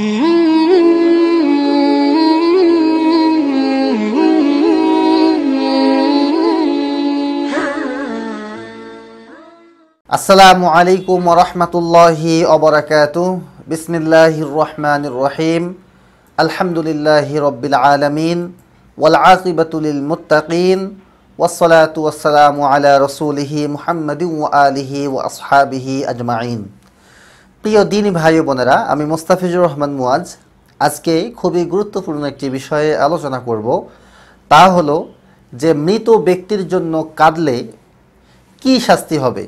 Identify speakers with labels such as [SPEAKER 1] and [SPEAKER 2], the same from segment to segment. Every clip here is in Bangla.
[SPEAKER 1] السلام عليكم ورحمة الله وبركاته بسم الله الرحمن الرحيم الحمد لله رب العالمين والعاقبة للمتقين والصلاة والسلام على رسوله محمد وآله وأصحابه أجمعين প্রিয় দিন ভাই বোনেরা আমি মোস্তাফিজুর রহমান মুয়াজ আজকে খুবই গুরুত্বপূর্ণ একটি বিষয়ে আলোচনা করব তা হলো যে মৃত ব্যক্তির জন্য কাঁদলে কি শাস্তি হবে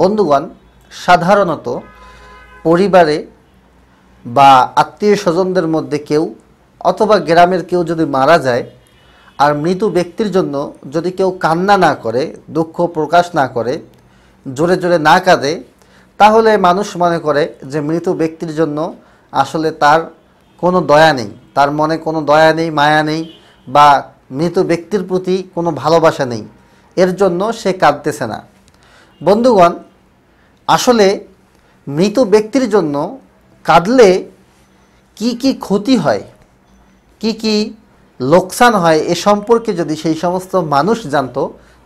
[SPEAKER 1] বন্ধুগণ সাধারণত পরিবারে বা আত্মীয় স্বজনদের মধ্যে কেউ অথবা গ্রামের কেউ যদি মারা যায় আর মৃত ব্যক্তির জন্য যদি কেউ কান্না না করে দুঃখ প্রকাশ না করে জোরে জোরে না কাঁদে তাহলে মানুষ মনে করে যে মৃত ব্যক্তির জন্য আসলে তার কোনো দয়া নেই তার মনে কোনো দয়া নেই মায়া নেই বা মৃত ব্যক্তির প্রতি কোনো ভালোবাসা নেই এর জন্য সে কাঁদতেছে না বন্ধুগণ আসলে মৃত ব্যক্তির জন্য কাঁদলে কি কি ক্ষতি হয় কি কি লোকসান হয় এ সম্পর্কে যদি সেই সমস্ত মানুষ জানতো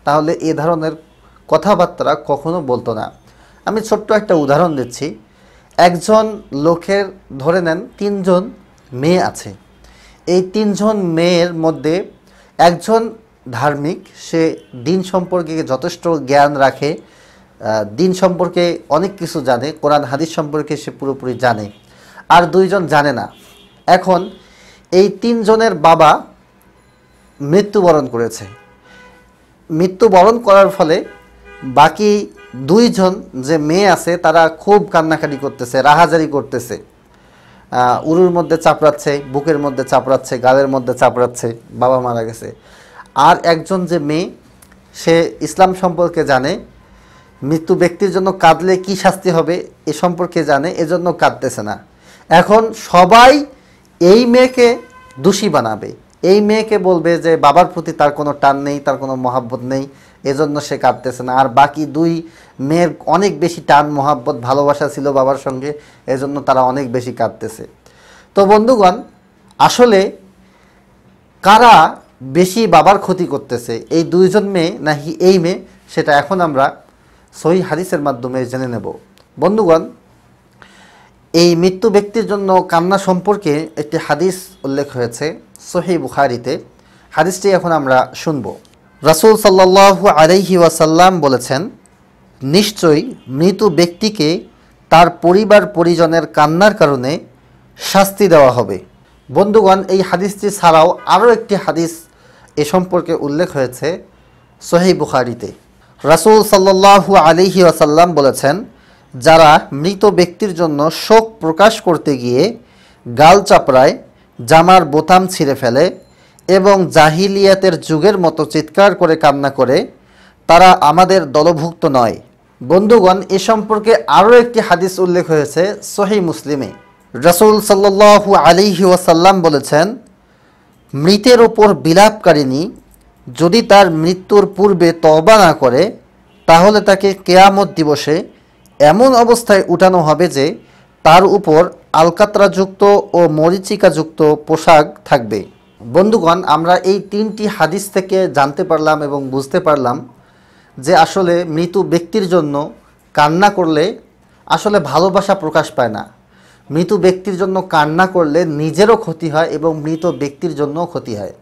[SPEAKER 1] তাহলে এ ধরনের কথাবার্তা কখনো বলতো না আমি ছোট্ট একটা উদাহরণ দিচ্ছি একজন লোকের ধরে নেন তিনজন মেয়ে আছে এই তিনজন মেয়ের মধ্যে একজন ধার্মিক সে দিন সম্পর্কে যথেষ্ট জ্ঞান রাখে দিন সম্পর্কে অনেক কিছু জানে কোরআন হাদিস সম্পর্কে সে পুরোপুরি জানে আর দুইজন জানে না এখন এই তিনজনের বাবা মৃত্যুবরণ করেছে মৃত্যুবরণ করার ফলে বাকি দুইজন যে মেয়ে আছে তারা খুব কান্নাকাটি করতেছে রাহাজারি করতেছে উরুর মধ্যে চাপড়াচ্ছে বুকের মধ্যে চাপড়াচ্ছে গালের মধ্যে চাপড়াচ্ছে বাবা মারা গেছে আর একজন যে মেয়ে সে ইসলাম সম্পর্কে জানে মৃত্যু ব্যক্তির জন্য কাঁদলে কি শাস্তি হবে এ সম্পর্কে জানে এজন্য কাঁদতেছে না এখন সবাই এই মেয়েকে দোষী বানাবে এই মেয়েকে বলবে যে বাবার প্রতি তার কোনো টান নেই তার কোনো মহাব্বত নেই এজন্য সে কাঁদতেছে না আর বাকি দুই মেয়ের অনেক বেশি টান মোহাব্বত ভালোবাসা ছিল বাবার সঙ্গে এজন্য তারা অনেক বেশি কাঁদতেছে তো বন্ধুগণ আসলে কারা বেশি বাবার ক্ষতি করতেছে এই দুইজন মেয়ে নাকি এই মেয়ে সেটা এখন আমরা সহি হাদিসের মাধ্যমে জেনে নেব বন্ধুগণ এই মৃত্যু ব্যক্তির জন্য কান্না সম্পর্কে একটি হাদিস উল্লেখ হয়েছে সহি বুখারিতে হাদিসটি এখন আমরা শুনবো রাসুল সাল্লাহ আলাইহি ওয়াসাল্লাম বলেছেন নিশ্চয়ই মৃত ব্যক্তিকে তার পরিবার পরিজনের কান্নার কারণে শাস্তি দেওয়া হবে বন্ধুগণ এই হাদিসটি ছাড়াও আরও একটি হাদিস এ সম্পর্কে উল্লেখ হয়েছে সোহেই বুখারিতে রাসুল সাল্লাহু আলিহি আসাল্লাম বলেছেন যারা মৃত ব্যক্তির জন্য শোক প্রকাশ করতে গিয়ে গাল চাপড়ায় জামার বোতাম ছিঁড়ে ফেলে এবং জাহিলিয়াতের যুগের মতো চিৎকার করে কান্না করে তারা আমাদের দলভুক্ত নয় বন্ধুগণ এ সম্পর্কে আরও একটি হাদিস উল্লেখ হয়েছে সহি মুসলিমে রসুল সাল্লু আলিহি ওয়াসাল্লাম বলেছেন মৃতের ওপর বিলাপকারিনী যদি তার মৃত্যুর পূর্বে তবা না করে তাহলে তাকে কেয়ামত দিবসে এমন অবস্থায় উঠানো হবে যে তার উপর আলকাতরাযুক্ত ও মরিচিকাযুক্ত পোশাক থাকবে বন্ধুগণ আমরা এই তিনটি হাদিস থেকে জানতে পারলাম এবং বুঝতে পারলাম যে আসলে মৃত ব্যক্তির জন্য কান্না করলে আসলে ভালোবাসা প্রকাশ পায় না মৃত ব্যক্তির জন্য কান্না করলে নিজেরও ক্ষতি হয় এবং মৃত ব্যক্তির জন্যও ক্ষতি হয়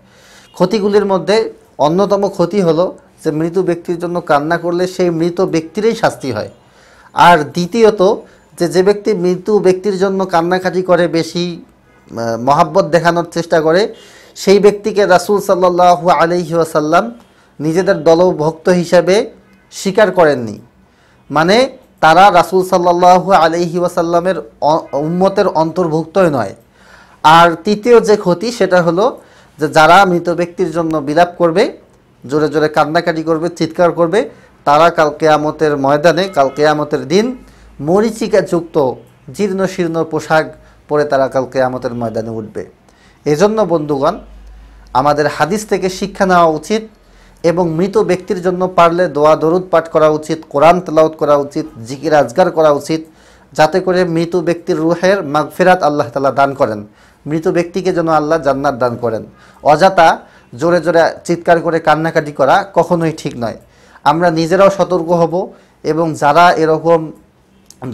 [SPEAKER 1] ক্ষতিগুলির মধ্যে অন্যতম ক্ষতি হলো যে মৃত ব্যক্তির জন্য কান্না করলে সেই মৃত ব্যক্তিরই শাস্তি হয় আর দ্বিতীয়ত যে যে ব্যক্তি মৃত ব্যক্তির জন্য কান্নাকাটি করে বেশি মহাব্বত দেখানোর চেষ্টা করে সেই ব্যক্তিকে রাসুল সাল্লাহু আলহি আসাল্লাম নিজেদের দলভক্ত হিসাবে স্বীকার করেননি মানে তারা রাসুল সাল্লাহু আলহি ওয়াসাল্লামের উম্মতের অন্তর্ভুক্তই নয় আর তৃতীয় যে ক্ষতি সেটা হলো যে যারা মৃত ব্যক্তির জন্য বিলাপ করবে জোরে জোরে কান্নাকাটি করবে চিৎকার করবে তারা কাল কেয়ামতের ময়দানে কাল কেয়ামতের দিন মরিচিকাযুক্ত জীর্ণ শীর্ণ পোশাক পরে তারা কাল কেয়ামতের ময়দানে উঠবে এজন্য বন্ধুগণ আমাদের হাদিস থেকে শিক্ষা নেওয়া উচিত এবং মৃত ব্যক্তির জন্য পারলে দোয়া দরুদ পাঠ করা উচিত কোরআন তেলাউত করা উচিত জিকির আজগার করা উচিত যাতে করে মৃত ব্যক্তির রুহের মাগফেরাত আল্লাহ তালা দান করেন মৃত ব্যক্তিকে যেন আল্লাহ জান্নাত দান করেন অজাতা জোরে জোরে চিৎকার করে কান্নাকাটি করা কখনোই ঠিক নয় আমরা নিজেরাও সতর্ক হব এবং যারা এরকম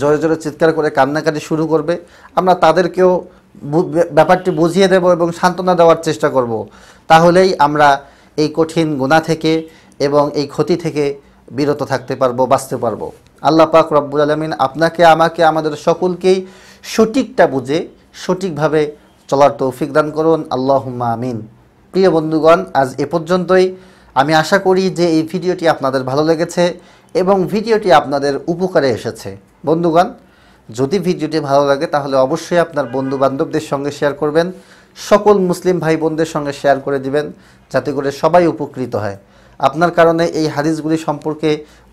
[SPEAKER 1] জোরে জোরে চিৎকার করে কান্নাকাটি শুরু করবে আমরা তাদেরকেও ব্যাপারটি বুঝিয়ে দেব এবং সান্ত্বনা দেওয়ার চেষ্টা করব। তাহলেই আমরা এই কঠিন গুণা থেকে এবং এই ক্ষতি থেকে বিরত থাকতে পারবো বাঁচতে পারবো আল্লাহ পাক রব্বুল আলমিন আপনাকে আমাকে আমাদের সকলকেই সঠিকটা বুঝে সঠিকভাবে চলার তৌফিক দান করুন আল্লাহ আমিন প্রিয় বন্ধুগণ আজ এ পর্যন্তই আমি আশা করি যে এই ভিডিওটি আপনাদের ভালো লেগেছে এবং ভিডিওটি আপনাদের উপকারে এসেছে বন্ধুগণ যদি ভিডিওটি ভালো লাগে তাহলে অবশ্যই আপনার বন্ধু বান্ধবদের সঙ্গে শেয়ার করবেন সকল মুসলিম ভাই বোনদের সঙ্গে শেয়ার করে দিবেন যাতে করে সবাই উপকৃত হয় আপনার কারণে এই হাদিসগুলি সম্পর্কে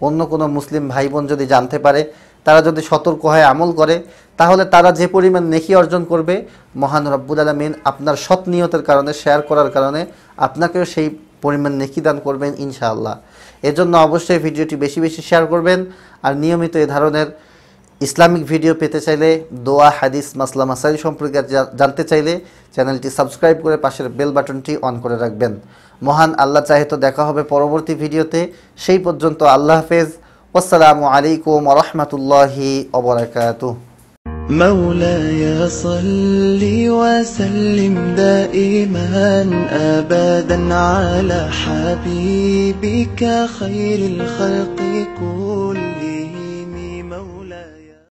[SPEAKER 1] অন্য কোনো মুসলিম ভাই বোন যদি জানতে পারে তারা যদি সতর্ক হয় আমল করে তাহলে তারা যে পরিমাণ নেকি অর্জন করবে মহান রব্বুল আলমিন আপনার সৎ নিয়তের কারণে শেয়ার করার কারণে আপনাকেও সেই পরিমাণ নেকি দান করবেন ইনশাআল্লাহ এজন্য অবশ্যই ভিডিওটি বেশি বেশি শেয়ার করবেন আর নিয়মিত এ ধরনের ইসলামিক ভিডিও পেতে চাইলে দোয়া হাদিস মাসলা মাসাইল সম্পর্কে জানতে চাইলে চ্যানেলটি সাবস্ক্রাইব করে পাশের বেল বাটনটি অন করে রাখবেন মহান আল্লাহ চাহে তো দেখা হবে পরবর্তী ভিডিওতে সেই পর্যন্ত আল্লাহ হাফেজ আসসালামু আলাইকুম ورحمة অবরাকাত مولاي صل وسلم دائما ابدا على حبيبك خير الخلق كلهم